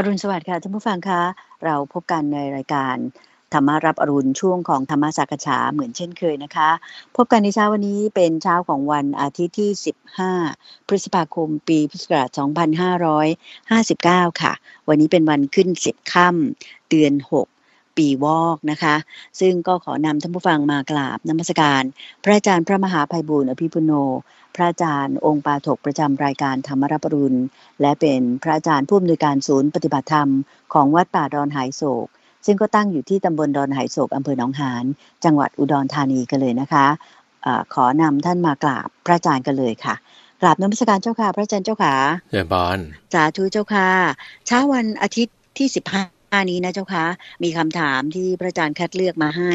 อรุณสวัสดิ์ค่ะท่านผู้ฟังคะเราพบกันในรายการธรรมารับอรุณช่วงของธรรมสักฉาเหมือนเช่นเคยนะคะ พบกันในเช้าวันนี้เป็นเช้าของวันอาทิตย์ที่ 15 พฤษภาคมปีพุทธศักราช2559 ค่ะ วันนี้เป็นวันขึ้น10ค่ำเดือน 6ปีวอกนะคะซึ่งก็ขอนำท่านผู้ฟังมากราบนมัสการ พระอาจารย์พระมหาภัยบุญอภิปุโน พระอาจารย์องค์ปาถกประจำรายการธรรมรัปรุณและเป็นพระอาจารย์ผู้อำนวยการศูนย์ปฏิบัติธรรม ของวัดป่าดอนหายโศก ซึ่งก็ตั้งอยู่ที่ตำบลดอนหายโศกอำเภอหนองหานจังหวัดอุดรธานีกันเลยนะคะอะขอนำท่านมากราบพระอาจารย์กันเลยค่ะกราบนมัสการเจ้าค่ะพระอาจารย์เจ้าค่ะเจ้าบอนสาธุเจ้าค่ะเช้าวันอาทิตย์ที่สิบห้าัน้านี้นะเจ้าคะมีคำถามที่พระอาจารย์คัดเลือกมาให้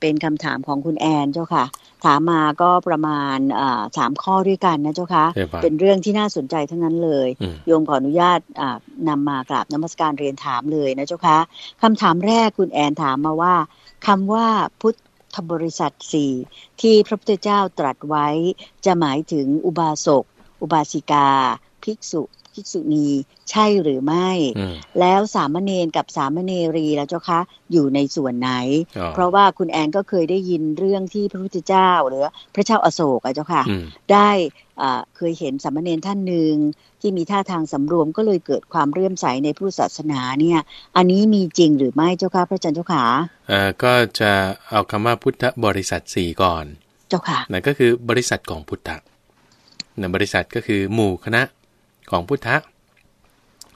เป็นคำถามของคุณแอนเจ้าค่ะถามมาก็ประมาณสามข้อด้วยกันนะเจ้าคะเป็นเรื่องที่น่าสนใจทั้งนั้นเลย โยมขออนุญาตนำมากราบนมัสการเรียนถามเลยนะเจ้าคะคำถามแรกคุณแอนถามมาว่า คำว่าพุทธบริษัทสี่ที่พระพุทธเจ้าตรัสไว้จะหมายถึงอุบาสก อุบาสิกา ภิกษุภิกษุณีใช่หรือไม่ แล้วสามเณรกับสามเณรีแล้วเจ้าคะ อยู่ในส่วนไหน เพราะว่าคุณแอนก็เคยได้ยินเรื่องที่พระพุทธเจ้า หรือพระเจ้าอโศกอะเจ้าค่ะได้เคยเห็นสามเณรท่านหนึ่งที่มีท่าทางสำรวมก็เลยเกิดความเรื่อมใสในผู้ศาสนาเนี่ย อันนี้มีจริงหรือไม่เจ้าค่ะพระอาจารย์เจ้าขาก็จะเอาคำว่าพุทธบริษัทสี่ก่อน เจ้าค่ะนั่นก็คือบริษัทของพุทธะนะบริษัทก็คือหมู่คณะของพุทธะ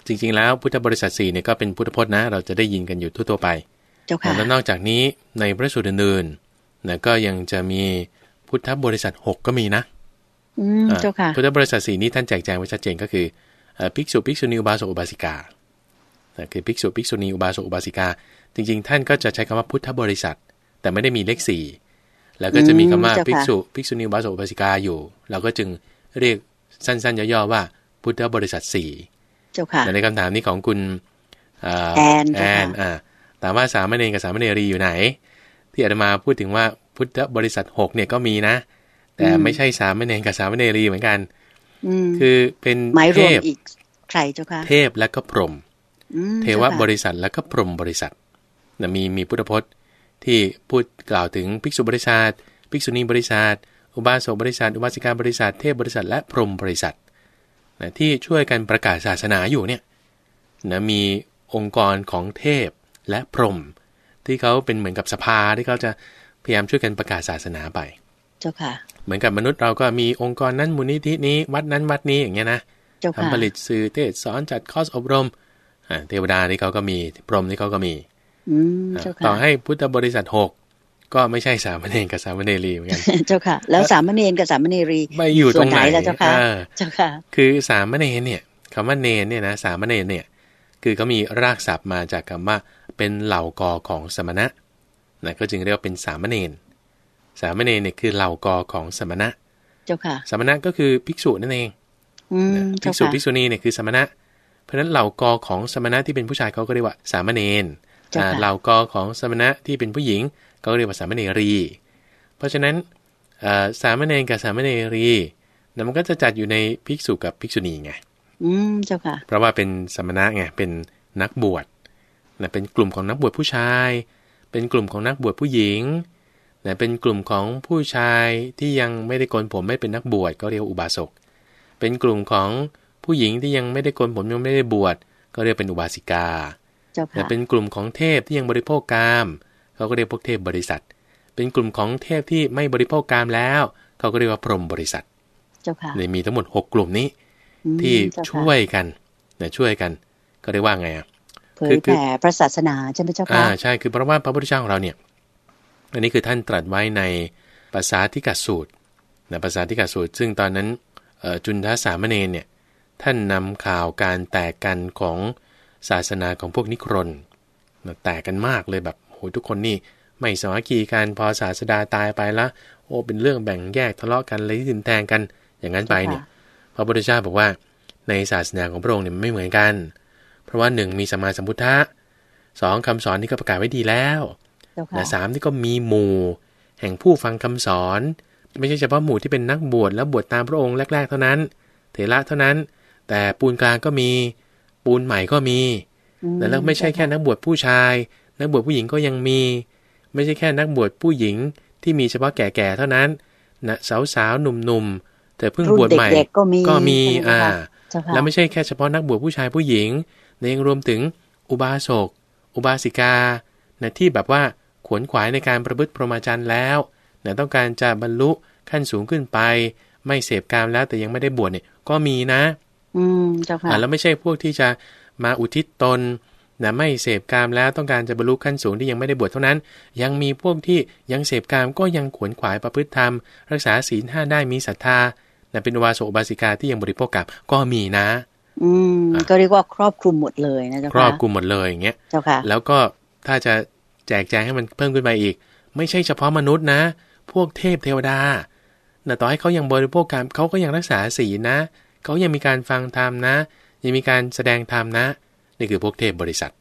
จริงๆแล้วพุทธบริษัทสี่เนี่ยก็เป็นพุทธพจน์นะเราจะได้ยินกันอยู่ทั่วๆไปแล้วนอกจากนี้ในพระสูตรอื่นๆนะก็ยังจะมีพุทธบริษัทหกก็มีนะพุทธบริษัทสี่นี้ท่านแจกแจงไว้ชัดเจนก็คือภิกษุภิกษุณีอุบาสกอุบาสิกาคือภิกษุภิกษุณีอุบาสกอุบาสิกาจริงๆ ท่านก็จะใช้คำว่าพุทธบริษัท แต่ไม่ได้มีเลขสี่แล้วก็จะมีคำว่าภิกษุภิกษุณีอุบาสกอุบาสิกาอยู่ เราก็จึงเรียกสั้นๆย่อๆว่าพุทธบริษัทสี่เจ้าค่ะในคำถามนี้ของคุณแอนแอน่ถามว่าสามเณรกับสามเณรีอยู่ไหน ที่อาจมาพูดถึงว่าพุทธบริษัทหกเนี่ยก็มีนะ แต่ไม่ใช่สามเณรกับสามเณรีเหมือนกันคือเป็น เทพอีกใครเจ้าคะเทพและก็พรหมเทวบริษัทและก็พรหมบริษัทมีมีพุทธพจน์ที่พูดกล่าวถึงภิกษุบริษัท ภิกษุณีบริษัทอุบาสกบริษัทอุบาสิกาบริษัทเทพบริษัทและพรหมบริษัทนะที่ช่วยกันประกาศศาสนาอยู่เนี่ยนะมีองค์กรของเทพและพรหมที่เขาเป็นเหมือนกับสภาที่เขาจะพยายามช่วยกันประกาศศาสนาไป เจ้าค่ะ เหมือนกับมนุษย์เราก็มีองค์กรนั้นมูลนิธินี้วัดนั้นวัดนี้อย่างเงี้ยนะทำผลิตสื่อเทศสอนจัดคอร์สอบรมเทวดาที่เขาก็มีพรหมที่เขาก็มีต่อให้พุทธบริษัทหกก็ไม่ใช่สามเณรกับสามเณรีเหมือนกัน เจ้าค่ะ แล้วสามเณรกับสามเณรีไปอยู่ตรงไหนแล้วเจ้าค่ะเจ้าค่ะ คือสามเณรเนี่ยคำว่าเนรเนี่ยนะ สามเณรเนี่ยคือเขามีรากศัพท์มาจากคำว่าเป็นเหล่ากอของสมณะนะก็จึงเรียกว่าเป็นสามเณร สามเณรเนี่ยคือเหล่ากอของสมณะ เจ้าค่ะ สมณะก็คือภิกษุนั่นเองภิกษุภิกษุณีเนี่ยคือสมณะ เพราะฉะนั้นเหล่ากอของสมณะที่เป็นผู้ชายเขาก็เรียกว่า สามเณรเหล่ากอของสมณะที่เป็นผู้หญิงก็เรียกว่าสามเณรี เพราะฉะนั้นสามเณรกับสามเณรีมันก็จะจัดอยู่ในภิกษุกับภิกษุณีไงอืมเจ้าค่ะเพราะว่าเป็นสมณะไงเป็นนักบวชนะเป็นกลุ่มของนักบวชผู้ชาย เป็นกลุ่มของนักบวชผู้หญิงนะเป็นกลุ่มของผู้ชายที่ยังไม่ได้โกนผมไม่เป็นนักบวชก็เรียกอุบาสกเป็นกลุ่มของผู้หญิงที่ยังไม่ได้โกนผมยังไม่ได้บวชก็เรียกเป็นอุบาสิกาาค่เป็นกลุ่มของเทพที่ยังบริโภคกามเขาก็เรียกพวกเทพบริษัท เป็นกลุ่มของเทพที่ไม่บริโภคกามแล้ว เขาก็เรียกว่าพรหมบริษัทเนมีทั้งหมด 6 กลุ่มนี้ที่ช่วยกันนะช่วยกัน ก็เรียกว่าไงอ่ะเผยแผ่พระศาสนาใช่ไหมเจ้าค่ะอ่าใช่ คือเพราะว่าพระพุทธเจ้าของเราเนี่ย อันนี้คือท่านตรัสไว้ในภาษาที่กัสูตรนะภาษาที่กัสูตร ซึ่งตอนนั้นจุนทสามเณรเนี่ย ท่านนำข่าวการแตกกันของศาสนาของพวกนิครนแตกกันมากเลยแบบโหทุกคนนี่ ไม่สมัคคีกัน พอศาสดาตายไปละโอ้เป็นเรื่องแบ่งแยกทะเลาะกันเลยที่นแทงกัน อย่างนั้นไปเนี่ยพระพุทธเจ้าบอกว่า ในศาสนาของพระองค์เนี่ยไม่เหมือนกัน เพราะว่าหนึ่งมีสมาสัมพุทธะสองคำสอนที่ก็ประกาศไว้ดีแล้วและสามที่ก็มีหมู่ แห่งผู้ฟังคำสอน ไม่ใช่เฉพาะหมู่ที่เป็นนักบวชแล้วบวชตามพระองค์แรกๆเท่านั้น เถระเท่านั้น แต่ปูนกลางก็มี ปูนใหม่ก็มีแล้วไม่ใช่แค่นักบวชผู้ชายนักบวชผู้หญิงก็ยังมี ไม่ใช่แค่นักบวชผู้หญิงที่มีเฉพาะแก่ๆ เท่านั้น นะสาวๆ หนุ่มๆ แต่เพิ่งบวชใหม่ก็มีอ่า แล้วไม่ใช่แค่เฉพาะนักบวชผู้ชายผู้หญิง ในยังรวมถึงอุบาสกอุบาสิกานะที่แบบว่าขวนขวายในการประพฤติพรหมจรรย์แล้วนะต้องการจะบรรลุขั้นสูงขึ้นไป ไม่เสพกามแล้ว แต่ยังไม่ได้บวชเนี่ยก็มีนะ อืมเจ้าค่ะแล้วไม่ใช่พวกที่จะมาอุทิศตนนะไม่เสพกามแล้วต้องการจะบรรลุขั้นสูงที่ยังไม่ได้บวชเท่านั้น ยังมีพวกที่ยังเสพกามก็ยังขวนขวายประพฤติธรรม รักษาศีลห้าได้มีศรัทธานะเป็นวาโสบาสิกาที่ยังบริโภคกับก็มีนะ อืมก็เรียกว่าครอบคลุมหมดเลยนะเจ้าค่ะครอบคลุมหมดเลยอย่างเงี้ยเจ้าค่ะ แล้วก็ถ้าจะแจกแจงให้มันเพิ่มขึ้นไปอีก ไม่ใช่เฉพาะมนุษย์นะ พวกเทพเทวดาแต่ต่อให้เขายังบริโภคกามเขาก็ยังรักษาศีลนะเขายังมีการฟังธรรมนะ ยังมีการแสดงธรรมนะนี่คือพวกเทพบริษัท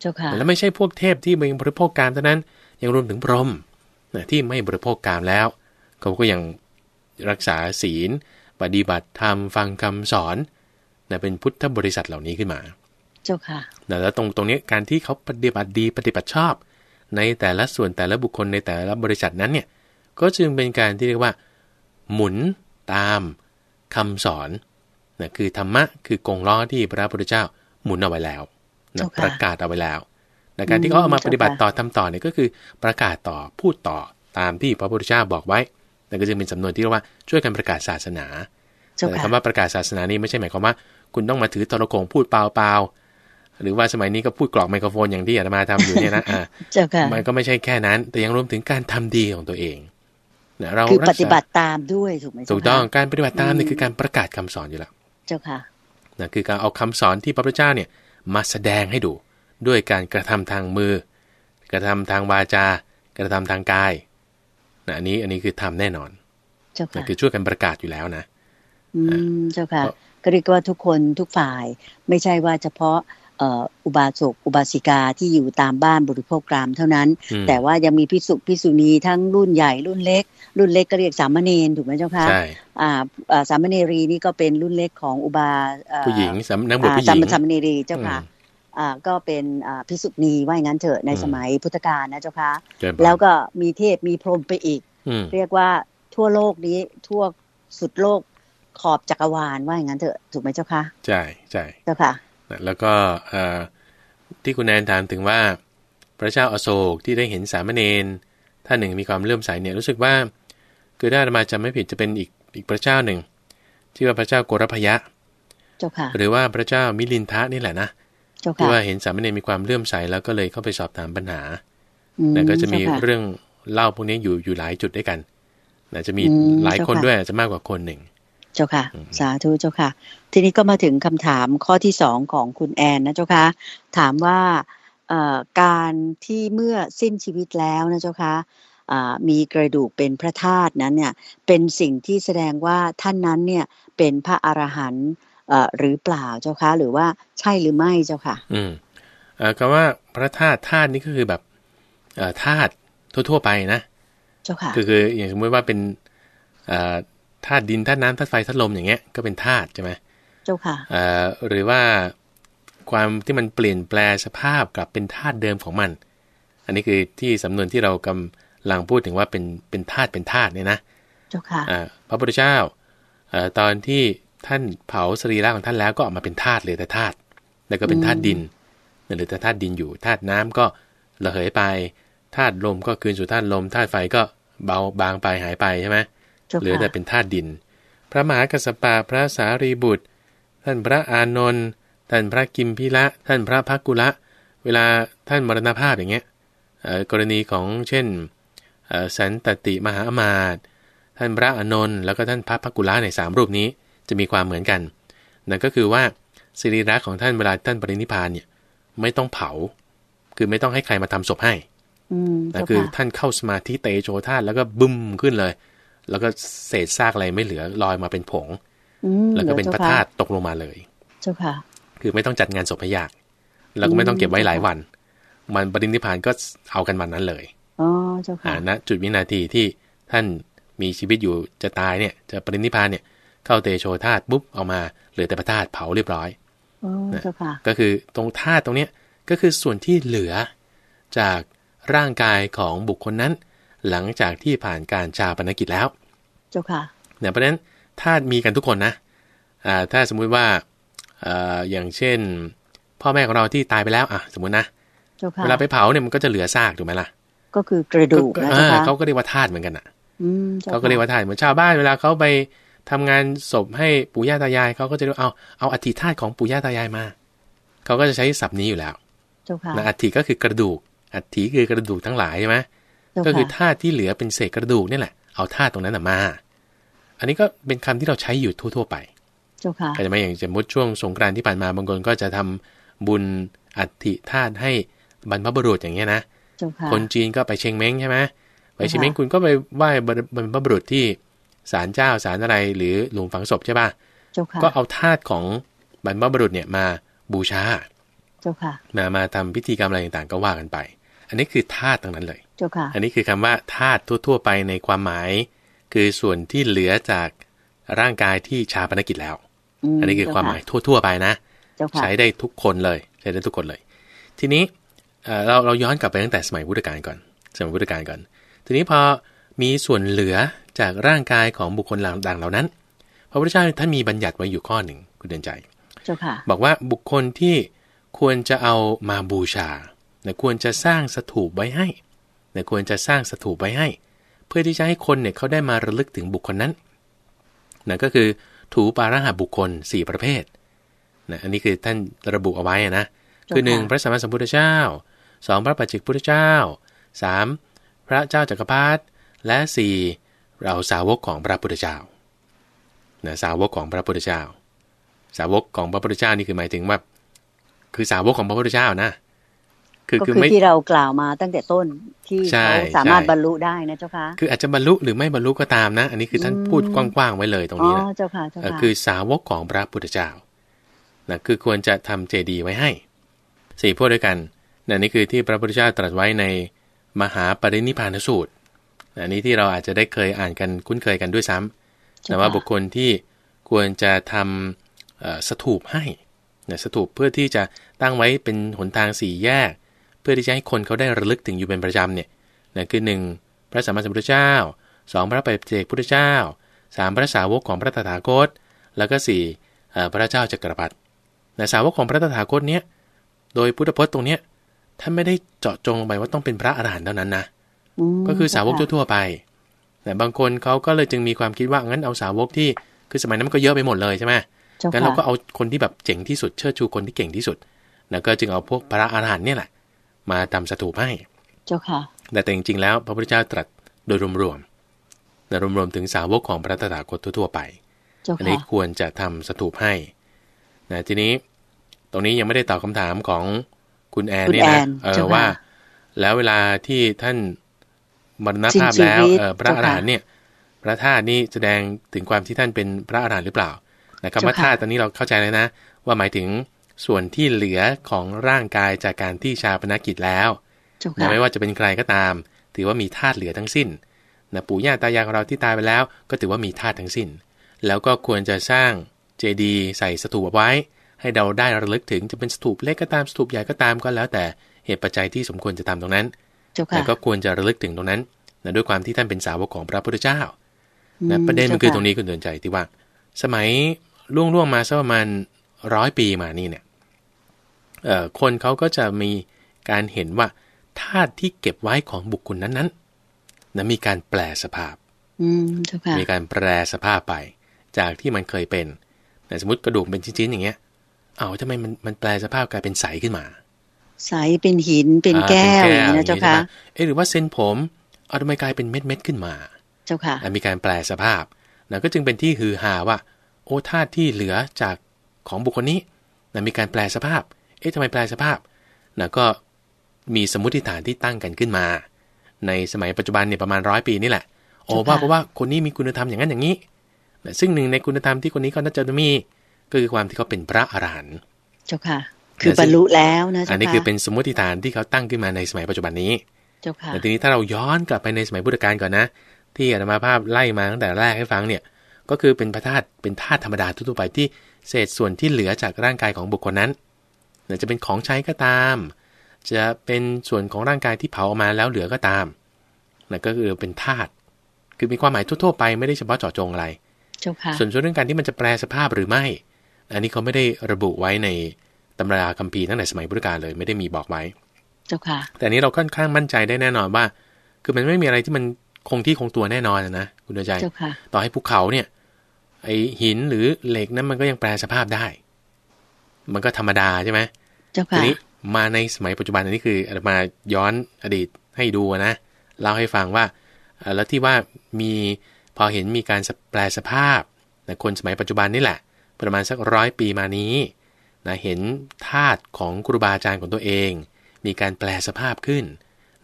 เจ้าค่ะแล้วไม่ใช่พวกเทพที่ไม่บริโภคการเท่านั้นยังรวมถึงพรหมที่ไม่บริโภคการแล้วเขาก็ยังรักษาศีล ปฏิบัติธรรมฟังคำสอนนะเป็นพุทธบริษัทเหล่านี้ขึ้นมาเจ้าค่ะแล้วตรงตรงนี้การที่เขาปฏิบัติดีปฏิบัติชอบ ในแต่ละส่วนแต่ละบุคคลในแต่ละบริษัทนั้นเนี่ย ก็จึงเป็นการที่เรียกว่า หมุนตามคำสอนนะคือธรรมะคือกงล้อที่พระพุทธเจ้าหมุนเอาไว้แล้วนะประกาศเอาไว้แล้วนะการที่เขาเอามาปฏิบัติต่อทำต่อเนี่ยก็คือประกาศต่อพูดต่อตามที่พระพุทธเจ้าบอกไว้นั่นก็จึงเป็นสำนวนที่เรียกว่าช่วยกันประกาศศาสนาแต่คำว่าประกาศศาสนานี่ไม่ใช่หมายความว่า คุณต้องมาถือตรลโกงพูดเปล่าเปล่าหรือว่าสมัยนี้ก็พูดกรอกไมโครโฟนอย่างที่อาตมาทำอยู่เนี่ยนะอ่ามันก็ไม่ใช่แค่นั้น แต่ยังรวมถึงการทำดีของตัวเองนะเราคือปฏิบัติตามด้วยถูกไหมถูกต้องการปฏิบัติตามนี่คือการประกาศคำสอนอยู่แล้วเจ้าค่ะนะคือการเอาคำสอนที่พระพุทธเจ้าเนี่ย มาแสดงให้ดู ด้วยการกระทำทางมือ กระทำทางวาจา กระทำทางกายนะอันนี้อันนี้คือทำแน่นอน่ะคือช่วยกันประกาศอยู่แล้วนะ อืมเจ้าค่ะก็เรียกว่าทุกคนทุกฝ่าย ไม่ใช่ว่าเฉพาะอุบาสกอุบาสิกาที่อยู่ตามบ้านบริโภกรามเท่านั้น แต่ว่ายังมีพิสุพิสุณี ทั้งรุ่นใหญ่รุ่นเล็กรุ่นเล็กก็เรียกสามเณรถูกไหมเจ้าคะใช่สามเณรีนี่ก็เป็นรุ่นเล็กของอุบาผู้หญิงนักบวชผู้หญิงสามเณรีเจ้าค่ะก็เป็นพิสุณีว่าอย่างนั้นเถอะในสมัยพุทธกาลนะเจ้าคะแล้วก็มีเทพมีพรหมไปอีก เรียกว่าทั่วโลกนี้ทั่วสุดโลกขอบจักรวาลว่าอย่างนั้นเถอะถูกไหมเจ้าคะใช่ใช่เจ้าค่ะแล้วก็ที่คุณแอนถามถึงว่า พระเจ้าอาโศกที่ได้เห็นสามเณรท่านหนึ่งมีความเลื่อมใสเนี่ยรู้สึกว่า คือถ้ามาจำไม่ผิดจะเป็นอีกอีกพระเจ้าหนึ่ง ที่ว่าพระเจ้าโกรพยะหรือว่าพระเจ้ามิลินทะนี่แหละนะที่ว่าเห็นสามเณรมีความเลื่อมใสแล้วก็เลยเข้าไปสอบถามปัญหาแ้่ก็จะมีเรื่องเล่าพวกนี้อยู่อยู่หลายจุดด้วยกันนะจะมีหลายคนด้วยจะมากกว่าคนหนึ่งเจ้าค่ะ สาธุเจ้าค่ะ ทีนี้ก็มาถึงคำถามข้อที่สองของคุณแอนนะเจ้าค่ะถามว่าการที่เมื่อสิ้นชีวิตแล้วนะเจ้าค่ะมีกระดูกเป็นพระธาตุนั้นเนี่ยเป็นสิ่งที่แสดงว่าท่านนั้นเนี่ยเป็นพระอรหันต์หรือเปล่าเจ้าค่ะหรือว่าใช่หรือไม่เจ้าค่ะ อืมคำว่าพระธาตุธาตุนี่ก็คือแบบธาตุทั่วๆไปนะ เจ้าค่ะคือคืออย่างสมมติว่าเป็นธาตุดินธาตุน้ำธาตุไฟธาตุลมอย่างเงี้ยก็เป็นธาตุใช่ไหมเจ้าค่ะหรือว่าความที่มันเปลี่ยนแปลสภาพกลับเป็นธาตุเดิมของมัน อันนี้คือที่สำนวนที่เรากำลังพูดถึงว่าเป็นเป็นธาตุเป็นธาตุเนี่ยนะ เจ้าค่ะพระพุทธเจ้าตอนที่ท่านเผาสรีระของท่านแล้วก็ออกมาเป็นธาตุเลยแต่ธาตุ แล้วก็เป็นธาตุดินหรือแต่ธาตุดินอยู่ ธาตุน้ำก็ระเหยไป ธาตุลมก็คืนสู่ธาตุลม ธาตุไฟก็เบาบางไปหายไปใช่ไหมเหลือแต่เป็นธาตุดิน พระมหากัสปะพระสารีบุตร ท่านพระอานนท์ ท่านพระกิมพิละท่านพระพักกุละเวลาท่านมรณภาพอย่างเงี้ย กรณีของเช่นสันตติมหาอมาตท่านพระอนนท์ แล้วก็ท่านพระพักกุละในสามรูปนี้ จะมีความเหมือนกัน นั่นก็คือว่าสิริรักของท่านเวลาท่านปรินิพานเนี่ยไม่ต้องเผา คือไม่ต้องให้ใครมาทำศพให้นั่นคือท่านเข้าสมาธิเตโชธาตแล้วก็บึ้มขึ้นเลยแล้วก็เศษซากอะไรไม่เหลือลอยมาเป็นผงแล้วก็เป็นพระธาตุตกลงมาเลย เจ้าค่ะ คือไม่ต้องจัดงานศพให้ยากแล้วก็ไม่ต้องเก็บไว้หลายวัน มันปรินิพานก็เอากันวันนั้นเลยอ๋อเจ้าค่ะณจุดวินาทีที่ท่านมีชีวิตอยู่จะตายเนี่ย จะปรินิพานเนี่ย เข้าเตโชธาตุปุ๊บออกมาเหลือแต่พระธาตุเผาเรียบร้อยอ๋อเจ้าค่ะก็คือตรงธาตุตรงเนี้ยก็คือส่วนที่เหลือจากร่างกายของบุคคลนั้นหลังจากที่ผ่านการชาปนกิจแล้ว เจ้าค่ะเนี่ยเพราะฉะนั้นธาตุมีกันทุกคนนะอ่า ถ้าสมมุติว่าอ่อย่างเช่น พ่อแม่ของเราที่ตายไปแล้ว อ่ะ สมมุตินะ เวลาไปเผาเนี่ยมันก็จะเหลือซากถูกไหมล่ะ ก็คือกระดูกนะเขาก็เรียกว่าธาตุเหมือนกันอ่ะเขาก็เรียกว่าธาตุเหมือนชาวบ้านเวลาเขาไปทำงานศพให้ปู่ย่าตายายเขาก็จะเรียกเอาเอาอัฐิธาตุของปู่ย่าตายายมาเขาก็จะใช้ศัพท์นี้อยู่แล้วะอัฐิก็คือกระดูก อัฐิคือกระดูกทั้งหลายใช่ไหมก็คือธาตุที่เหลือเป็นเศษกระดูกนี่แหละเอาธาตุตรงนั้นมาอันนี้ก็เป็นคำที่เราใช้อยู่ทั่ว ๆ ไปก็จะไม่อย่างสมมติช่วงสงกรานที่ผ่านมาบางคนก็จะทำบุญอัฐิธาตุให้บรรพบุรุษอย่างเงี้ยนะคนจีนก็ไปเชงเม้งใช่ไหมไปเชงเม้งคุณก็ไปไหว้บรรพบุรุษที่ศาลเจ้าศาลอะไรหรือหลุมฝังศพใช่ป่ะก็เอาธาตุของบรรพบุรุษเนี่ยมาบูชามามาทำพิธีกรรมอะไรต่างๆก็ว่ากันไปอันนี้คือธาตุตรงนั้นเลยเจ้าค่ะอันนี้คือคำว่าธาตุทั่วๆไปในความหมาย คือส่วนที่เหลือจากร่างกายที่ชาปนกิจแล้ว อันนี้คือความหมายทั่วๆไปนะใช้ได้ทุกคนเลยใช้ได้ทุกคนเลย ทีนี้เราเราย้อนกลับไปตั้งแต่สมัยพุทธกาลก่อน สมัยพุทธกาลก่อน ทีนี้พอมีส่วนเหลือจากร่างกายของบุคคลดังเหล่านั้น พระพุทธเจ้าท่านมีบัญญัติไว้อยู่ข้อหนึ่งคุณเดินใจบอกว่าบุคคลที่ควรจะเอามาบูชานะควรจะสร้างสถูปไว้ให้นะควรจะสร้างสถูปไว้ให้ เพื่อที่จะให้คนเนี่ยเขาได้มาระลึกถึงบุคคลนั้นนะก็คือถูปาระหะบุคคล 4 ประเภทนะอันนี้คือท่านระบุเอาไว้นะ คือ 1. พระสัมมาสัมพุทธเจ้า 2. พระปัจจิกพุทธเจ้า 3. พระเจ้าจักรพรรดิ และ 4. เราสาวกของพระพุทธเจ้านะสาวกของพระพุทธเจ้า สาวกของพระพุทธเจ้านี่คือหมายถึงว่า คือสาวกของพระพุทธเจ้านะคือคือที่เรากล่าวมาตั้งแต่ต้นที่เขาสามารถบรรลุได้นะเจ้าค่ะคืออาจจะบรรลุหรือไม่บรรลุก็ตามนะ อันนี้คือท่านพูดกว้างๆไว้เลยตรงนี้นะเจ้าค่ะเจ้าค่ะคือสาวกของพระพุทธเจ้านะคือควรจะทำเจดีย์ไว้ให้สี่พวกด้วยกันนะนี่คือที่พระพุทธเจ้าตรัสไว้ในมหาปรินิพานสูตร อันนี้ที่เราอาจจะได้เคยอ่านกันคุ้นเคยกันด้วยซ้ำ แต่ว่าบุคคลที่ควรจะทำสถูปให้นะสถูปเพื่อที่จะตั้งไว้เป็นหนทางสี่แยกพื่อที่จะให้คนเขาได้ระลึกถึงอยู่เป็นประจำเนี่ยนั่นคือ 1. พระสัมมาสัมพุทธเจ้า 2. พระปฏิเจกพุทธเจ้า 3. พระสาวกของพระตถาคต แล้วก็4พระเจ้าจักรพรรดิน่สาวกของพระตถาคตเนี่ย โดยพุทธพจน์ตรงเนี้ย ท่านไม่ได้เจาะจงลงไปว่าต้องเป็นพระอรหันต์เท่านั้นนะ ก็คือสาวกทั่วไป แต่บางคนเขาก็เลยจึงมีความคิดว่างั้นเอาสาวกที่ คือสมัยนั้นก็เยอะไปหมดเลยใช่ไหมงั้นเราก็เอาคนที่แบบเจ๋งที่สุดเชิดชูคนที่เก่งที่สุด แล้วก็จึงเอาพวกพระอรหันต์เนี่ยแหละมาทำสถูปให้ เจ้าค่ะแต่แต่จริงๆแล้ว พระพุทธเจ้าตรัสโดยรวมๆแต่รวมๆถึงสาวกของพระตถาคตทั่วๆไปอันนี้ควรจะทำสถูปให้ นะทีนี้ตรงนี้ยังไม่ได้ตอบคาถามของคุณแอนนี่นะ เออว่าแล้วเวลาที่ท่านมรณภาพแล้ว พระอรหันต์เนี่ยพระธาตุนี่แสดงถึงความที่ท่านเป็นพระอรหันต์หรือเปล่า นะคำว่าธาตุตอนนี้เราเข้าใจแล้วนะว่าหมายถึงส่วนที่เหลือของร่างกายจากการที่ชาปนกิจแล้วนะไม่ว่าจะเป็นใครก็ตาม ถือว่ามีธาตุเหลือทั้งสิ้นนะปู่ย่าตายายของเราที่ตายไปแล้ว ก็ถือว่ามีธาตุทั้งสิ้น แล้วก็ควรจะสร้างเจดีใส่สถูปไว้ ให้เราได้ระลึกถึงจะเป็นสถูปเล็กก็ตามสถูปใหญ่ก็ตามก็แล้ว แต่เหตุปัจจัยที่สมควรจะทำตรงนั้นแต่ก็ควรจะระลึกถึงตรงนั้นนะด้วยความที่ท่านเป็นสาวกของพระพุทธเจ้านะประเด็นมันคือตรงนี้คุณเดินใจที่ว่า สมัยล่วงๆมาสักประมาณร้อยปีมานี่เนี่ยคนเขาก็จะมีการเห็นว่าธาตุที่เก็บไว้ของบุคคลนั้นๆนะมีการแปลสภาพ มีการแปลสภาพไป จากที่มันเคยเป็น แต่สมมติกระดูกเป็นชิ้นๆอย่างเงี้ย เอาทำไมมันมันแปลสภาพกลายเป็นใสขึ้นมา ใสเป็นหินเป็นแก้วอย่างเงี้ยเจ้าค่ะเออหรือว่าเส้นผมเอาทำไมกลายเป็นเม็ดเม็ดขึ้นมา เจ้าค่ะมีการแปลสภาพนะก็จึงเป็นที่ฮือฮาว่า โอ้ธาตุที่เหลือจากของบุคคลนี้นะมีการแปลสภาพเอ๊ะทำไมแปลสภาพนะก็มีสมมติฐานที่ตั้งกันขึ้นมา ในสมัยปัจจุบันเนี่ยประมาณร้อยปีนี่แหละ โอ้ว่าเพราะว่าคนนี้มีคุณธรรมอย่างนั้นอย่างนี้ ซึ่งหนึ่งในคุณธรรมที่คนนี้ก็น่าจะมีก็คือความที่เขาเป็นพระอรหันต์เจ้าค่ะ คือบรรลุแล้วนะอันนี้คือเป็นสมมติฐานที่เขาตั้งขึ้นมาในสมัยปัจจุบันนี้เจ้าค่ะ แต่ทีนี้ถ้าเราย้อนกลับไปในสมัยพุทธกาลก่อนนะ ที่อาตมาภาพไล่มาตั้งแต่แรกให้ฟังเนี่ย ก็คือเป็นพระธาตุ เป็นธาตุธรรมดาทั่วไปที่เศษส่วนที่เหลือจากร่างกายของบุคคลนั้นจะเป็นของใช้ก็ตาม จะเป็นส่วนของร่างกายที่เผาออกมาแล้วเหลือก็ตามนั่นก็คือเป็นธาตุคือมีความหมายทั่วๆไป ไม่ได้เฉพาะเจาะจงอะไรส่วนเรื่องการที่มันจะแปลสภาพหรือไม่ อันนี้เขาไม่ได้ระบุไว้ในตำราคัมภีร์ตั้งแต่สมัยพุทธกาลเลย ไม่ได้มีบอกไว้ เจ้าค่ะแต่นี้เราค่อนข้างมั่นใจได้แน่นอนว่า คือมันไม่มีอะไรที่มันคงที่คงตัวแน่นอนนะคุณดวงใจต่อให้ภูเขาเนี่ยไอหินหรือเหล็กนั้นมันก็ยังแปลสภาพได้มันก็ธรรมดาใช่ไหมทีนี้มาในสมัยปัจจุบันอันนี้คือมาย้อนอดีตให้ดูนะเล่าให้ฟังว่าแล้วที่ว่ามีพอเห็นมีการแปลสภาพคนสมัยปัจจุบันนี่แหละประมาณสักร้อยปีมานี้นะเห็นธาตุของครูบาอาจารย์ของตัวเอง มีการแปลสภาพขึ้น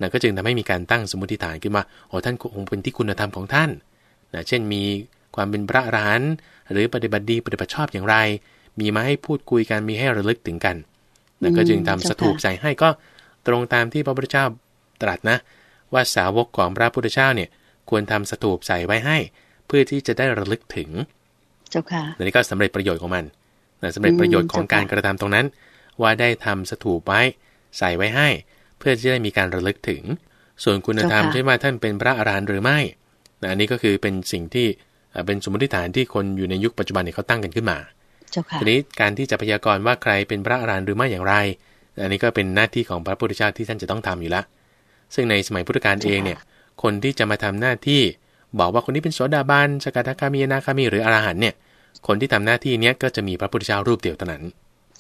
นะก็จึงทำให้มีการตั้งสมมติฐานขึ้นมาโอ้ท่านคงเป็นที่คุณธรรมของท่านนะเช่นมีความเป็นพระรหนหรือปฏิบัติดีปฏิบัติชอบอย่างไรมีมาให้พูดคุยกันมีให้ระลึกถึงกันแล้วก็จึงทำสถูปใส่ให้ก็ตรงตามที่พระพุทธเจ้าตรัสนะ ว่าสาวกของพระพุทธเจ้าเนี่ยควรทำสถูปใส่ไว้ให้ เพื่อที่จะได้ระลึกถึงเจ้าค่ะนี่ก็สำเร็จประโยชน์ของมันนะสำเร็จประโยชน์ของการกระทำตรงนั้น ว่าได้ทำสถูปไว้ใส่ไว้ให้ เพื่อที่จะได้มีการระลึกถึง ส่วนคุณธรรมใช่ไหมท่านเป็นพระอรหันต์หรือไม่นะอันนี้ก็คือเป็นสิ่งที่เป็นสมมติฐานที่คนอยู่ในยุคปัจจุบันเนี่ยเขาตั้งกันขึ้นมาจ้าค่ะทีนี้การที่จะพยากรณ์ว่าใครเป็นพระอรหันต์หรือไม่อย่างไร อันนี้ก็เป็นหน้าที่ของพระพุทธเจ้าที่ท่านจะต้องทำอยู่ละ ซึ่งในสมัยพุทธกาลเองเนี่ย คนที่จะมาทำหน้าที่ บอกว่าคนนี้เป็นโสดาบันสกทาคามีนาคามีหรืออรหันต์เนี่ย คนที่ทำหน้าที่เนี้ยก็จะมีพระพุทธเจ้ารูปเดียวเท่านั้น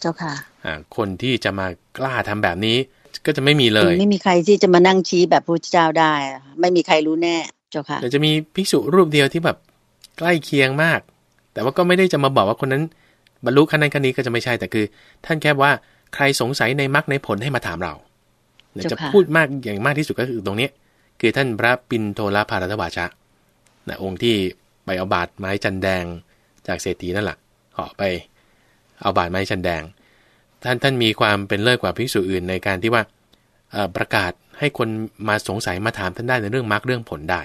เจ้าค่ะ อ่า คนที่จะมากล้าทำแบบนี้ ก็จะไม่มีเลย ไม่มีใครที่จะมานั่งชี้แบบพระเจ้าได้ ไม่มีใครรู้แน่ เจ้าค่ะแต่จะมีภิกษุรูปเดียวที่แบบใกล้เคียงมาก แต่ว่าก็ไม่ได้จะมาบอกว่าคนนั้นบรรลุขั้นนั้นขั้นนี้ก็จะไม่ใช่แต่คือ ท่านแค่ว่าใครสงสัยในมรรคในผลให้มาถามเราจะพูดมากอย่างมากที่สุดก็คือตรงนี้ คือท่านพระปินโทลภารัตวาชะนะองค์ที่ไปเอาบาดไม้จันแดงจากเศรษฐีนั่นแหละเหาะไป เอาบาดไม้จันแดง ท่านท่านมีความเป็นเลิศกว่าภิกษุอื่นในการที่ว่าประกาศให้คนมาสงสัยมาถามท่านได้ในเรื่องมรรคเรื่องผลได้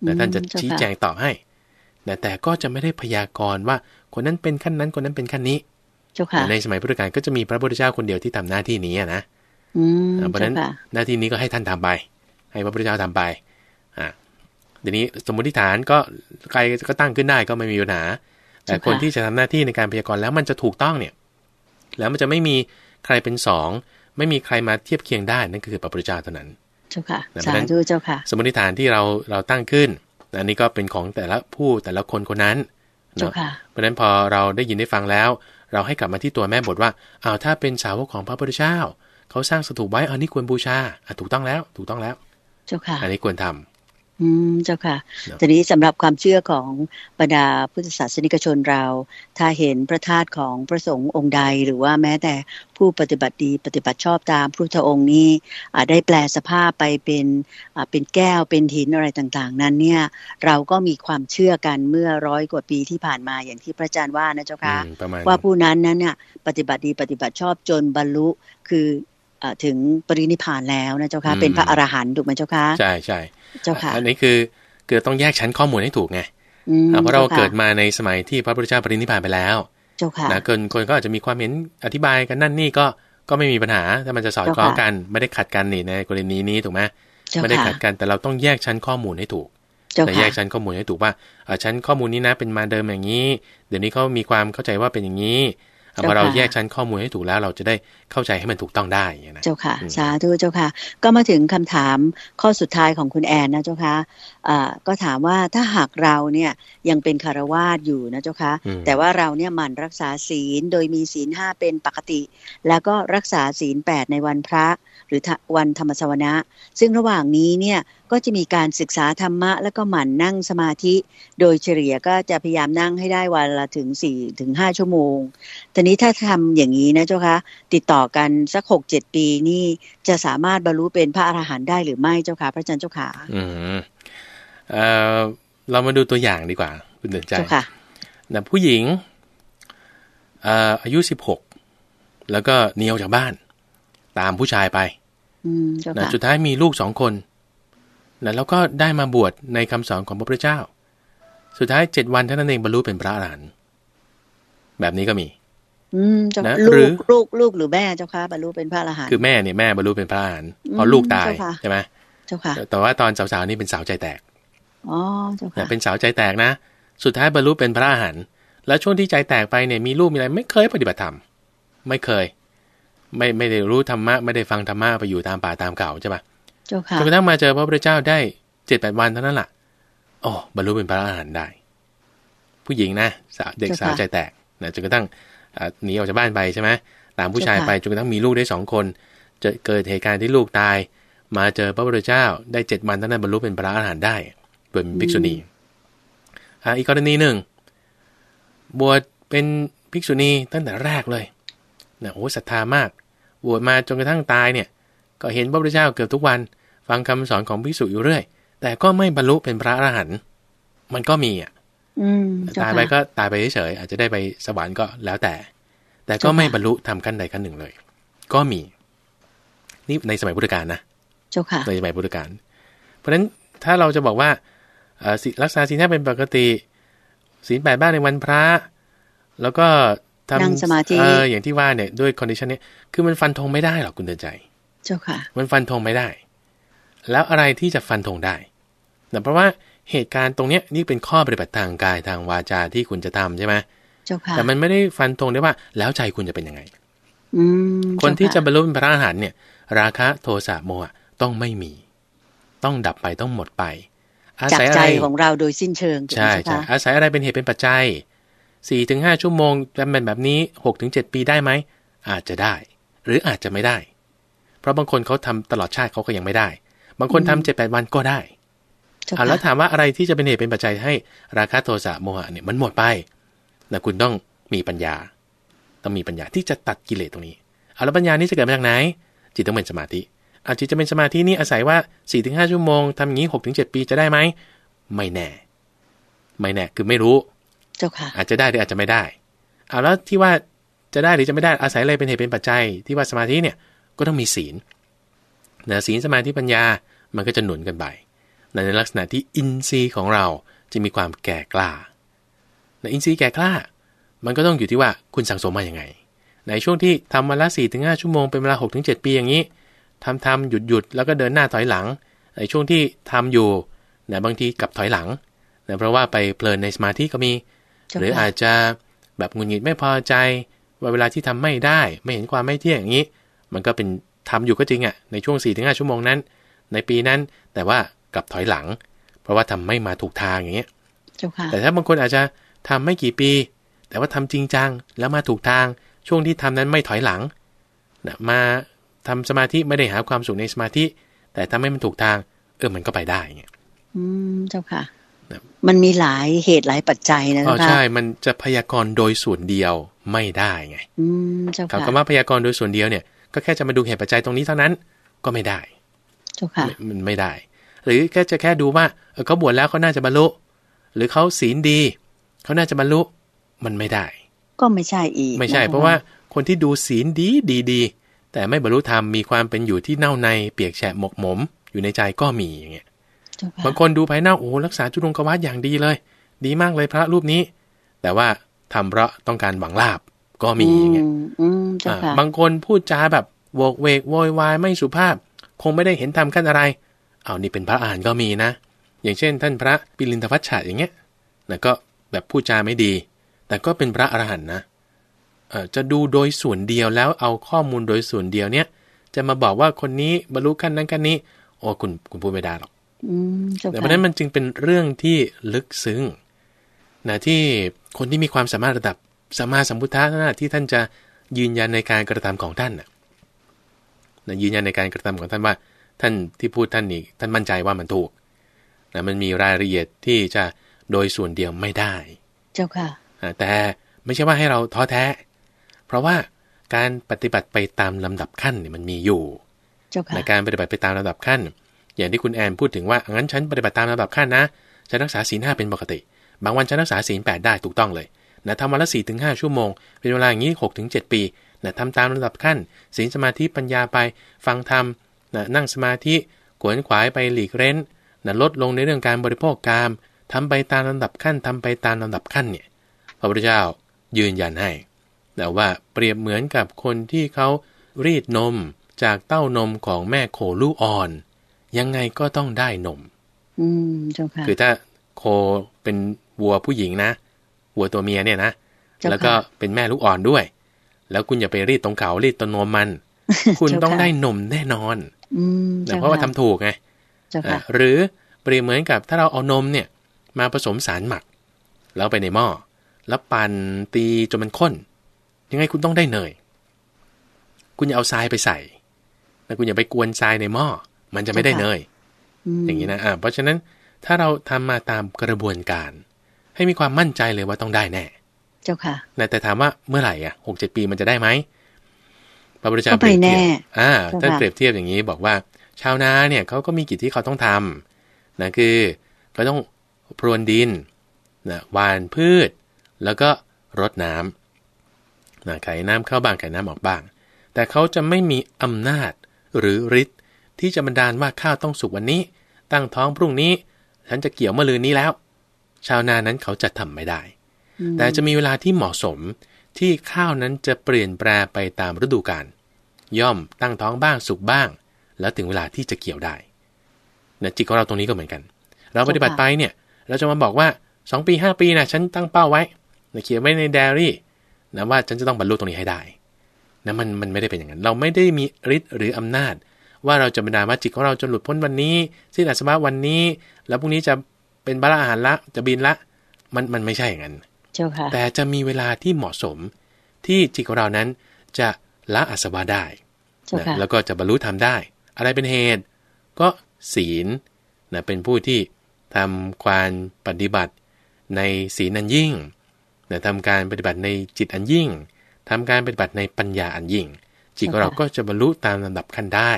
แต่ท่านจะชี้แจงตอบให้นะแต่ก็จะไม่ได้พยากรณ์ว่าคนนั้นเป็นขั้นนั้นคนนั้นเป็นขั้นนี้ในสมัยพุทธกาลก็จะมีพระพุทธเจ้าคนเดียวที่ทำหน้าที่นี้นะเพราะนั้น หน้าที่นี้ก็ให้ท่านทำไป ให้พระพุทธเจ้าทำไปเดี๋ยวนี้สมมติฐานก็ใครก็ตั้งขึ้นได้ ก็ไม่มีปัญหาแต่คนที่จะทำหน้าที่ในการพยากรณ์แล้วมันจะถูกต้องเนี่ย แล้วมันจะไม่มีใครเป็นสองไม่มีใครมาเทียบเคียงได้นั่นคือพระพุทธเจ้าเท่านั้นเจ้าค่ะสาธุเจ้าค่ะ สมมติฐานที่เราเราตั้งขึ้นอันนี้ก็เป็นของแต่ละผู้แต่ละคนคนนั้นเนาะเพราะฉะนั้นพอเราได้ยินได้ฟังแล้ว เราให้กลับมาที่ตัวแม่บทว่าอ้าวถ้าเป็นสาวกของพระพุทธเจ้าเขาสร้างสถูปไว้อันนี้ควรบูชาอ่ะถูกต้องแล้ว ถูกต้องแล้วอันนี้ควรทำอืมเจ้าค่ะทีนี้สำหรับความเชื่อของบรรดาพุทธศาสนิกชนเรา ถ้าเห็นพระธาตุของพระสงฆ์องค์ใดหรือว่าแม้แต่ผู้ปฏิบัติดีปฏิบัติชอบตามพระพุทธองค์นี้ ได้แปลสภาพไปเป็นเป็นแก้วเป็นหินอะไรต่าง ๆ นั้นเนี่ย เราก็มีความเชื่อกันเมื่อร้อยกว่าปีที่ผ่านมาอย่างที่พระอาจารย์ว่านะเจ้าค่ะว่าผู้นั้นนั้นเนี่ยปฏิบัติดีปฏิบัติชอบจนบรรลุคือถึงปรินิพานแล้วนะเจ้าค่ะเป็นพระอรหันต์ถูกไหมเจ้าค่ะใช่ใช่เจ้าค่ะอันนี้คือคือต้องแยกชั้นข้อมูลให้ถูกไงเพราะเราเกิดมาในสมัยที่พระพุทธเจ้าปรินิพานไปแล้วเจ้าค่ะนะคนคนก็อาจจะมีความเห็นอธิบายกันนั่นนี่ก็ก็ไม่มีปัญหาถ้ามันจะสอดคล้องกันไม่ได้ขัดกันนี่ในกรณีนี้ถูกไหมไม่ได้ขัดกันแต่เราต้องแยกชั้นข้อมูลให้ถูกแต่แยกชั้นข้อมูลให้ถูก ว่าชั้นข้อมูลนี้นะเป็นมาเดิมอย่างนี้ เดี๋ยวนี้เขามีความเข้าใจว่าเป็นอย่างนี้พอเราแยกชั้นข้อมูลให้ถูกแล้วเราจะได้เข้าใจให้มันถูกต้องได้นะเจ้าค่ะ สาธุเจ้าค่ะ ก็มาถึงคำถามข้อสุดท้ายของคุณแอนนะเจ้าค่ะก็ถามว่าถ้าหากเราเนี่ยยังเป็นคารวาสอยู่นะเจ้าค่ะแต่ว่าเราเนี่ยหมั่นรักษาศีลโดยมีศีลห้าเป็นปกติ แล้วก็รักษาศีลแปดในวันพระรือวันธรรมสวนะ ซึ่งระหว่างนี้เนี่ยก็จะมีการศึกษาธรรมะ แล้วก็หมั่นนั่งสมาธิโดยเฉลี่ยก็จะพยายามนั่งให้ได้วันละถึงสี่ถึงห้าชั่วโมง ทีนี้ถ้าทำอย่างนี้นะเจ้าคะ ติดต่อกันสักหกเจ็ดปีนี่จะสามารถบรรลุเป็นพระอรหันต์ได้หรือไม่เจ้าคะพระอาจารย์เจ้าขาอืมเออเรามาดูตัวอย่างดีกว่าคุณเดินใจเจ้าค่ะนะผู้หญิงอายุสิบหกแล้วก็เนียวจากบ้าน ตามผู้ชายไปนะสุดท้ายมีลูกสองคนนะแล้วก็ได้มาบวชในคำสอนของพระพุทธเจ้า สุดท้ายเจ็ดวันท่านนั่นเองบรรลุเป็นพระอรหันต์ แบบนี้ก็มี อืมจนะลูกลูกลูกหรือแม่เจ้าค่ะบรรลุเป็นพระอรหันต์คือแม่เนี่ย แม่บรรลุเป็นพระอรหันต์เพราะลูกตายใช่ไหมเจ้าค่ะแต่ว่าตอนสาวๆนี่เป็นสาวใจแตกอ๋อเจ้าค่ะเป็นสาวใจแตกนะ สุดท้ายบรรลุเป็นพระอรหันต์แล้วช่วงที่ใจแตกไปเนี่ยมีลูกมีอะไร ไม่เคยปฏิบัติธรรม ไม่เคยไม่ไม่ได้รู้ธรรมะไม่ได้ฟังธรรมะไปอยู่ตามป่าตามเก่าใช่ปะจนกระทั่งมาเจอพระพุทธเจ้าได้เจ็ดแปดวันเท่านั้นแหละอ้บรรลุเป็นพระอรหันต์ได้ ผู้หญิงนะเด็กสาวใจแตก นะจนกระทั่งหนีออกจากบ้านไปใช่ไหมตามผู้ชายไปจนกระทั่งมีลูกได้สองคนจะเกิดเหตุการณ์ที่ลูกตาย มาเจอพระพุทธเจ้าได้เจ็ดวันเท่านั้นบรรลุเป็นพระอรหันต์ได้ เป็นภิกษุณีอ่าอีกกรณีหนึ่งบวชเป็นภิกษุณีตั้งแต่แรกเลยนะโอ้ศรัทธามากบวชมาจนกระทั่งตายเนี่ย ก็เห็นพระพุทธเจ้าเกือบทุกวัน ฟังคำสอนของพิสุอยู่เรื่อย แต่ก็ไม่บรรลุเป็นพระอรหันต์มันก็มี อ่ะตายไปก็ตายไปเฉยๆอาจจะได้ไปสวรรค์ก็แล้วแต่ แต่ก็ไม่บรรลุทำขั้นใดขั้นหนึ่งเลย ก็มี นี่ในสมัยพุทธกาลนะเจ้าค่ะในสมัยพุทธกาลเพราะฉะนั้นถ้าเราจะบอกว่ารักษาศีลห้าเป็นปกติศีลแปดบ้านในวันพระแล้วก็นั่งสมาธิเอออย่างที่ว่าเนี่ยด้วยคอนดิชันนี้คือมันฟันธงไม่ได้หรอกคุณเดินใจ เจ้าค่ะ มันฟันธงไม่ได้ แล้วอะไรที่จะฟันธงได้แต่เพราะว่าเหตุการณ์ตรงเนี้ยนี่เป็นข้อปฏิบัติทางกายทางวาจาที่คุณจะทำใช่ไหมเจ้าค่ะแต่มันไม่ได้ฟันธงได้ว่าแล้วใจคุณจะเป็นยังไง อืคนที่จะบรรลุเป็นพระอรหันต์เนี่ย ราคะโทสะโมหะต้องไม่มี ต้องดับไปต้องหมดไป อาศัยอะไรของเราโดยสิ้นเชิง ใช่ใช่อาศัยอะไรเป็นเหตุเป็นปัจจัย4-5 ชั่วโมงจำเป็นแบบนี้ 6-7 ปีได้ไหมอาจจะได้ หรืออาจจะไม่ได้ เพราะบางคนเขาทำตลอดชาติเขาก็ยังไม่ได้ บางคนทำเจ็ดแปดวันก็ได้เอาแล้วถามว่าอะไรที่จะเป็นเหตุเป็นปัจจัยให้ราคาโทสะโมหะเนี่ยมันหมดไปนะคุณต้องมีปัญญา ต้องมีปัญญาที่จะตัดกิเลสตรงนี้เอาแล้วปัญญานี้จะเกิดมาจากไหนจิตต้องเป็นสมาธิอาจิตจะเป็นสมาธินี่อาศัยว่า4-5 ชั่วโมงทำอย่างนี้ 6-7 ปีจะได้ไหมไม่แน่ ไม่แน่คือไม่รู้เจ้าค่ะอาจจะได้หรืออาจจะไม่ได้เอาแล้วที่ว่าจะได้หรือจะไม่ได้อาศัยอะไรเป็นเหตุเป็นปัจจัยที่ว่าสมาธิเนี่ยก็ต้องมีศีลนะศีลสมาธิปัญญามันก็จะหนุนกันไปในลักษณะที่อินทรีย์ของเราจะมีความแก่กล้าในอินทรีย์แก่กล้ามันก็ต้องอยู่ที่ว่าคุณสั่งสมมาอย่างไง ในช่วงที่ทำมาละสี่ถึงหชั่วโมงเป็นเวลา6กถึงเปีอย่างนี้ทำทำหยุดหยุดแล้วก็เดินหน้าถอยหลังในช่วงที่ทำอยู่ในบางทีกับถอยหลังนะเพราะว่าไปเพลินในสมาธิก็มีหรืออาจจะแบบงุนหงิดไม่พอใจว่าเวลาที่ทำไม่ได้ไม่เห็นความไม่เที่ยงอย่างนี้ มันก็เป็นทำอยู่ก็จริงอะ่ะ ในช่วง4ถึงหชั่วโมงนั้น ในปีนั้นแต่ว่ากลับถอยหลัง เพราะว่าทำไม่มาถูกทางอย่างเงี้ยแต่ถ้าบางคนอาจจะทำไม่กี่ปี แต่ว่าทำจริงจังแล้วมาถูกทาง ช่วงที่ทำนั้นไม่ถอยหลังนะมาทำสมาธิไม่ได้หาความสุขในสมาธิ แต่ทำให้มันถูกทางเออมันก็ไปได้เงี้ยอืมเจ้าค่ะมันมีหลายเหตุหลายปัจจัยนะคะอ๋อใช่มันจะพยากรณ์โดยส่วนเดียวไม่ได้ไงคำว่าพยากรณ์โดยส่วนเดียวเนี่ย ก็แค่จะมาดูเหตุปัจจัยตรงนี้เท่านั้น ก็ไม่ได้จค่ะมันไม่ได้ หรือแค่จะแค่ดูว่าเขาบวชแล้วเขาน่าจะบรรลุ หรือเขาศีลดี เขาน่าจะบรรลุมันไม่ได้ ก็ไม่ใช่อีก ไม่ใช่ เพราะว่าคนที่ดูศีลดีดีดีแต่ไม่บรรลุธรรมมีความเป็นอยู่ที่เน่าในเปียกแฉะหมกหมม อยู่ในใจก็มีอย่างเงี้ยบางคนดูภายนอกโอ้รักษาจุดงกวัดอย่างดีเลย ดีมากเลยพระรูปนี้ แต่ว่าทำเพราะต้องการหวังลาบก็มีอย่างเงี้ยบางคนพูดจาแบบโวกเวกโวยวายไม่สุภาพ คงไม่ได้เห็นทาขั้นอะไร เอานี่เป็นพระอ่านก็มีนะ อย่างเช่น ท่านพระปิลินทวัชชาอย่างเงี้ยนะก็แบบพูดจาไม่ดี แต่ก็เป็นพระอรหันต์นะจะดูโดยส่วนเดียวแล้วเอาข้อมูลโดยส่วนเดียวเนี้ยจะมาบอกว่าคนนี้บรรลุขั้นนั้นขั้นนี้โอ้คุณคุณพูดไม่ได้หรอกแต่เพราะนั้นมันจึงเป็นเรื่องที่ลึกซึ้งนะที่คนที่มีความสามารถระดับสัมมาสัมพุทธะนะที่ท่านจะยืนยันในการกระทำของท่านนะยืนยันในการกระทำของท่านว่า ท่านที่พูดท่านนี่ท่านมั่นใจว่ามันถูกนะมันมีรายละเอียดที่จะโดยส่วนเดียวไม่ได้ เจ้าค่ะแต่ไม่ใช่ว่าให้เราท้อแท้ เพราะว่าการปฏิบัติไปตามลำดับขั้นเนี่ยมันมีอยู่เจ้าค่ะการปฏิบัติไปตามลำดับขั้นอย่างที่คุณแอนพูดถึงว่า งั้นฉันปฏิบัติตามลำดับขั้นนะฉันรักษาศีลห้าเป็นปกติ บางวันฉันรักษาศีลแปดได้ถูกต้องเลยนะทำวันละสี่ถึงห้าชั่วโมง เป็นเวลาอย่างนี้หกถึงเจ็ดปีนะทำตามลำดับขั้นศีลสมาธิปัญญาไป ฟังธรรมนะนั่งสมาธิขวนขวายไปหลีกเร้นนะลดลงในเรื่องการบริโภคกามทำไปตามลำดับขั้น ทำไปตามลำดับขั้นเนี่ย พระพุทธเจ้ายืนยันให้ แต่ว่าเปรียบเหมือนกับคนที่เขารีดนมจากเต้านมของแม่โคลูกอ่อนยังไงก็ต้องได้นมอืมเจ้าค่ะคือถ้าโคเป็นวัวผู้หญิงนะ วัวตัวเมียเนี่ยนะ แล้วก็เป็นแม่ลูกอ่อนด้วย แล้วคุณอย่าไปรีดตรงเขารีดตรงนมมัน คุณต้องได้นมแน่นอน อืมเพราะว่าทำถูกไงหรือเปรียบเหมือนกับถ้าเราเอานมเนี่ย มาผสมสารหมัก แล้วไปในหม้อ แล้วปั่นตีจนมันข้น ยังไงคุณต้องได้เนยคุณอย่าเอาทรายไปใส่แต่คุณอย่าไปกวนทรายในหม้อมันจะไม่ได้เนยอย่างนี้นะ อ่า เพราะฉะนั้นถ้าเราทำมาตามกระบวนการ ให้มีความมั่นใจเลยว่าต้องได้แน่ เจ้าค่ะ แต่ถามว่าเมื่อไหร่อ่ะ หกเจ็ดปี มันจะได้ไหมพระบรมธเจ้าเปรียบเทียบอ่าท่านเปรียบเทียบอย่างนี้บอกว่า ชาวนาเนี่ยเขาก็มีกิจที่เขาต้องทำนะคือเขาต้องพรวนดินนะหวานพืช แล้วก็รดน้ำนะไขน้ำเข้าบ้างไขน้ำออกบ้าง แต่เขาจะไม่มีอำนาจหรือฤทธิที่จะบันดาลว่าข้าวต้องสุกวันนี้ ตั้งท้องพรุ่งนี้ฉันจะเกี่ยวเมื่อลืนนี้แล้ว ชาวนานั้นเขาจะทำไม่ได้ แต่จะมีเวลาที่เหมาะสมที่ข้าวนั้นจะเปลี่ยนแปลไปตามฤดูกาลย่อมตั้งท้องบ้างสุกบ้าง แล้วถึงเวลาที่จะเกี่ยวได้นะจิตของเราตรงนี้ก็เหมือนกัน เราปฏิบัติไปเนี่ยเราจะมาบอกว่า 2 ปี 5 ปีนะฉันตั้งเป้าไว้นะเขียนไว้ในไดอารี่นะว่าฉันจะต้องบรรลุตรงนี้ให้ได้นะมันมันไม่ได้เป็นอย่างนั้นเราไม่ได้มีฤทธิ์หรืออำนาจว่าเราจะบรรดามาจิตของเราจนหลุดพ้นวันนี้สิ้นอาสวะวันนี้ แล้วพรุ่งนี้จะเป็นบาลาอาหารละจะบินละมันมันไม่ใช่อย่างนั้นเจ้าค่ะแต่จะมีเวลาที่เหมาะสมที่จิตของเรานั้นจะละอาสวะได้ะแล้วก็จะบรรลุธรรมได้ อะไรเป็นเหตุก็ศีลนะเป็นผู้ที่ทำความปฏิบัติในศีลอันยิ่งนะทำการปฏิบัติในจิตอันยิ่งทำการปฏิบัติในปัญญาอันยิ่งจิตของเราก็จะบรรลุตามลำดับขั้นได้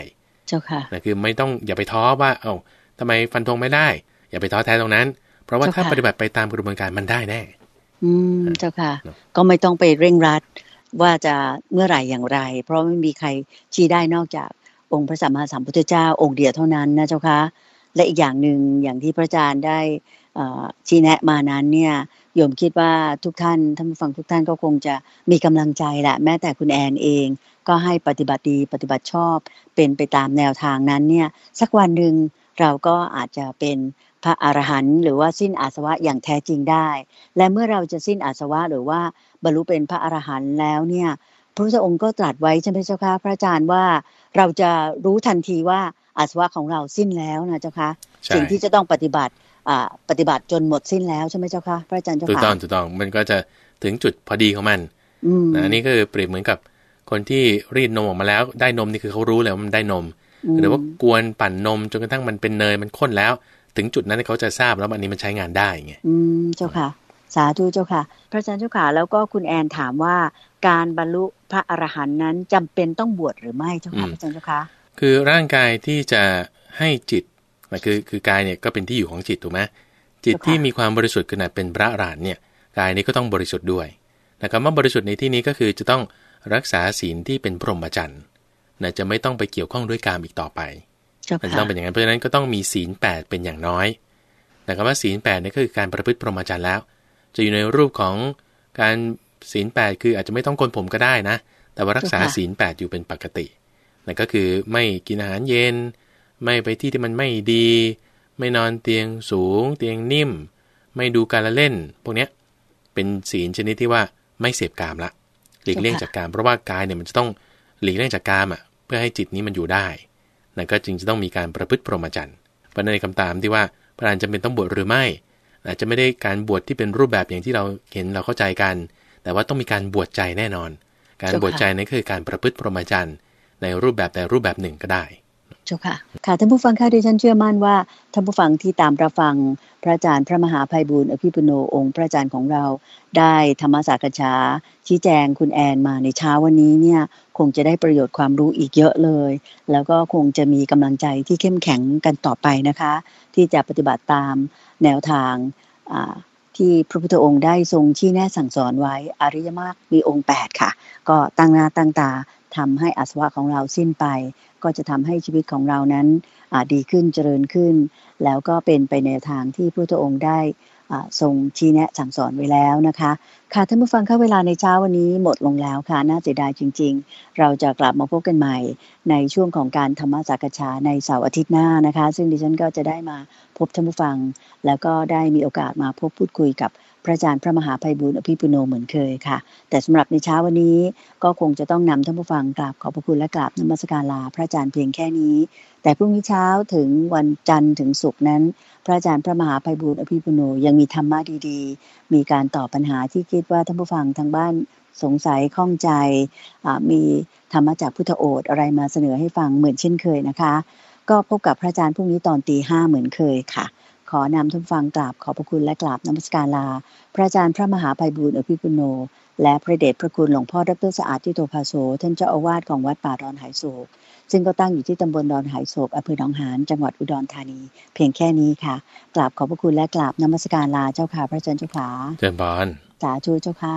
จ้าค่ะนะคือไม่ต้องอย่าไปท้อว่าเอ้าทำไมฟันธงไม่ได้ อย่าไปท้อแท้ตรงนั้นเพราะว่าถ้าปฏิบัติไปตามกระบวนการมันได้แน่อืมเจ้าค่ะก็ไม่ต้องไปเร่งรัดว่าจะเมื่อไหร่อย่างไร เพราะไม่มีใครชี้ได้นอกจากองค์พระสัมมาสัมพุทธเจ้าองค์เดียวเท่านั้นนะเจ้าค่ะและอีกอย่างหนึ่งอย่างที่พระอาจารย์ได้ชี้แนะมานั้นเนี่ยโยมคิดว่าทุกท่านท่านผู้ฟังทุกท่านก็คงจะมีกำลังใจแหละแม้แต่คุณแอนเองก็ให้ปฏิบัติดีปฏิบัติชอบเป็นไปตามแนวทางนั้นเนี่ยสักวันหนึ่งเราก็อาจจะเป็นพระอรหันต์หรือว่าสิ้นอาสวะอย่างแท้จริงได้ และเมื่อเราจะสิ้นอาสวะหรือว่า บรรลุเป็นพระอรหันต์แล้วเนี่ยพระพุทธองค์ก็ตรัสไว้ใช่ไหมเจ้าคะพระอาจารย์ว่า เราจะรู้ทันทีว่าอาสวะของเราสิ้นแล้วนะเจ้าคะสิ่งที่จะต้องปฏิบัติปฏิบัติจนหมดสิ้นแล้วใช่ไหมเจ้าคะพระอาจารย์เจ้าคะถูกต้องถูกต้องมันก็จะถึงจุดพอดีของมันนะนี่ก็เปรียบเหมือนกับคนที่รีดนมออกมาแล้วได้นมนี่คือเขารู้เลยว่ามันได้นมหรือว่ากวนปั่นนมจนกระทั่งมันเป็นเนยมันข้นแล้ว ถึงจุดนั้นเขาจะทราบแล้วอันนี้มันใช้งานได้ไงอืมเจ้าค่ะ สาธุเจ้าค่ะ พระอาจารย์เจ้าค่ะ แล้วก็คุณแอนถามว่า การบรรลุพระอรหันต์นั้นจำเป็นต้องบวชหรือไม่ เจ้าค่ะพระอาจารย์เจ้าค่ะคือร่างกายที่จะให้จิตคือคือกายเนี่ยก็เป็นที่อยู่ของจิตถูกไหมจิตที่มีความบริสุทธิ์ขนาดเป็นพระอรหันต์เนี่ยกายนี้ก็ต้องบริสุทธิ์ด้วยแต่คำว่าบริสุทธิ์ในที่นี้ก็คือจะต้องรักษาศีลที่เป็นพรหมจรรย์นะจะไม่ต้องไปเกี่ยวข้องด้วยการอีกต่อไป มันต้องเป็นอย่างนั้นเพราะฉะนั้น ก็ต้องมีศีลแปดเป็นอย่างน้อย แต่ับว่าศีลแปดนี่คือการประพฤติพรหมจรรย์แล้ว จะอยู่ในรูปของการศีลแปดคืออาจจะไม่ต้องกนผมก็ได้นะ แต่ว่ารักษาศีลแปดอยู่เป็นปกติ นั่นก็คือไม่กินอาหารเย็น ไม่ไปที่ที่มันไม่ดี ไม่นอนเตียงสูงเตียงนิ่ม ไม่ดูการละเล่น พวกเนี้ยเป็นศีลชนิดที่ว่าไม่เสพกามละหลีกเลี่ยงจากการเพราะว่ากายเนี่ยมันจะต้องหลีกเลี่ยงจากกามอ่ะ เพื่อให้จิตนี้มันอยู่ได้นั่นก็จึงจะต้องมีการประพฤติพรหมจรรย์ประเด็นคำตามที่ว่าพระอาจารจำเป็นต้องบวชหรือไม่ อาจจะไม่ได้การบวชที่เป็นรูปแบบอย่างที่เราเห็นเราเข้าใจกัน แต่ว่าต้องมีการบวชใจแน่นอน การบวชใจนั่นคือการประพฤติพรหมจรรย์ในรูปแบบแต่รูปแบบหนึ่งก็ได้จ้าค่ะค่ะท่านผู้ฟังค่ะดิฉันเชื่อมั่นว่าท่านผู้ฟังที่ตามระฟังพระอาจารย์พระมหาภัยบุญอภิปุโนองค์พระอาจารย์ของเราได้ธรรมศาสกชาชี้แจงคุณแอนมาในเช้าวันนี้เนี่ย คงจะได้ประโยชน์ความรู้อีกเยอะเลย แล้วก็คงจะมีกำลังใจที่เข้มแข็งกันต่อไปนะคะ ที่จะปฏิบัติตามแนวทางที่พระพุทธองค์ได้ทรงชี้แนะสั่งสอนไว้ อริยมรรคมีองค์8ค่ะก็ตั้งหน้าตั้งตาทำให้อสวะของเราสิ้นไปก็จะทำให้ชีวิตของเรานั้นดีขึ้นเจริญขึ้น แล้วก็เป็นไปในทางที่พระพุทธองค์ได้ทรงชี้แนะ สั่งสอนไว้แล้วนะคะค่ะท่านผู้ฟังค่ะเวลาในเช้าวันนี้หมดลงแล้วค่ะน่าเสียดายจริงๆ เราจะกลับมาพบกันใหม่ ในช่วงของการธรรมสักชาในเสาร์อาทิตย์หน้านะคะ ซึ่งดิฉันก็จะได้มาพบท่านผู้ฟังแล้วก็ได้มีโอกาสมาพบพูดคุยกับพระอาจารย์พระมหาภัยบุญอภิปุโนเหมือนเคยค่ะ แต่สำหรับในเช้าวันนี้ก็คงจะต้องนำท่านผู้ฟังกราบขอบพระคุณและกราบนมัสการลาพระอาจารย์เพียงแค่นี้ แต่พรุ่งนี้เช้าถึงวันจันทร์ถึงศุกร์นั้น พระอาจารย์พระมหาภัยบุญอภิปุโนยังมีธรรมะดีๆ มีการตอบปัญหาที่คิดว่าท่านผู้ฟังทางบ้านสงสัยข้องใจมีธรรมะจากพุทธโอษอะไรมาเสนอให้ฟังเหมือนเช่นเคยนะคะ ก็พบกับพระอาจารย์พรุ่งนี้ตอนตีห้าเหมือนเคยค่ะขอนำท่านฟังกราบขอบพระคุณและกราบนมัสการลา พระอาจารย์พระมหาไพบูลอภิปุโน และพระเดชพระคุณหลวงพ่อดรสะอาดที่โตภาโซท่านเจ้าอาวาสของวัดป่าดอนหายโศกซึ่งก็ตั้งอยู่ที่ตำบลดอนหายโศกอำเภอหนองหานจังหวัดอุดรธานีเพียงแค่นี้ค่ะกราบขอบพระคุณ และกราบนมัสการลาเจ้าค่ะพระอาจารย์เจ้าขาเจริญานสาธุเจ้าค่ะ